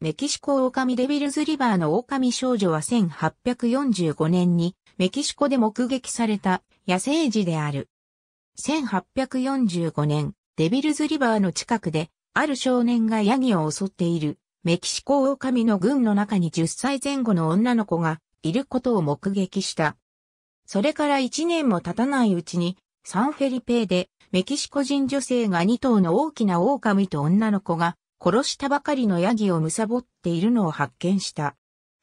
メキシコ狼デビルズリバーの狼少女は1845年にメキシコで目撃された野生児である。1845年、デビルズリバーの近くで、ある少年がヤギを襲っている、メキシコ狼の群の中に10歳前後の女の子がいることを目撃した。それから1年も経たないうちに、サンフェリペイでメキシコ人女性が2頭の大きな狼と女の子が殺したばかりのヤギを貪っているのを発見した。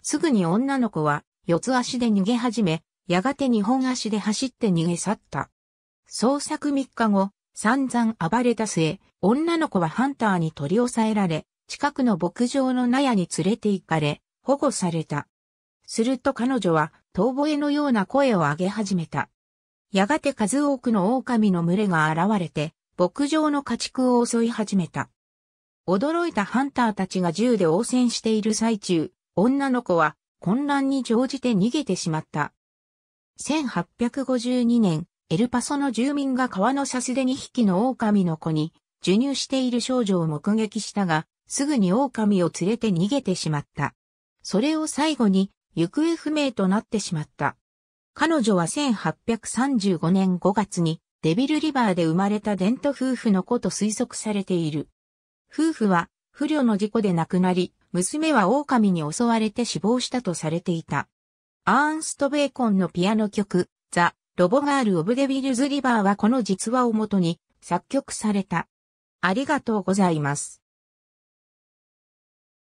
すぐに女の子は四つ足で逃げ始め、やがて二本足で走って逃げ去った。捜索3日後、散々暴れた末、女の子はハンターに取り押さえられ、近くの牧場の納屋に連れて行かれ、保護された。すると彼女は、遠吠えのような声を上げ始めた。やがて数多くの狼の群れが現れて、牧場の家畜を襲い始めた。驚いたハンターたちが銃で応戦している最中、女の子は混乱に乗じて逃げてしまった。1852年、エルパソの住民が川のさすで2匹の狼の子に授乳している少女を目撃したが、すぐに狼を連れて逃げてしまった。それを最後に行方不明となってしまった。彼女は1835年5月にデビルリバーで生まれたデント夫婦の子と推測されている。夫婦は不慮の事故で亡くなり、娘は狼に襲われて死亡したとされていた。アーンスト・ベーコンのピアノ曲、ザ・ロボガール・オブ・デビルズ・リバーはこの実話をもとに作曲された。ありがとうございます。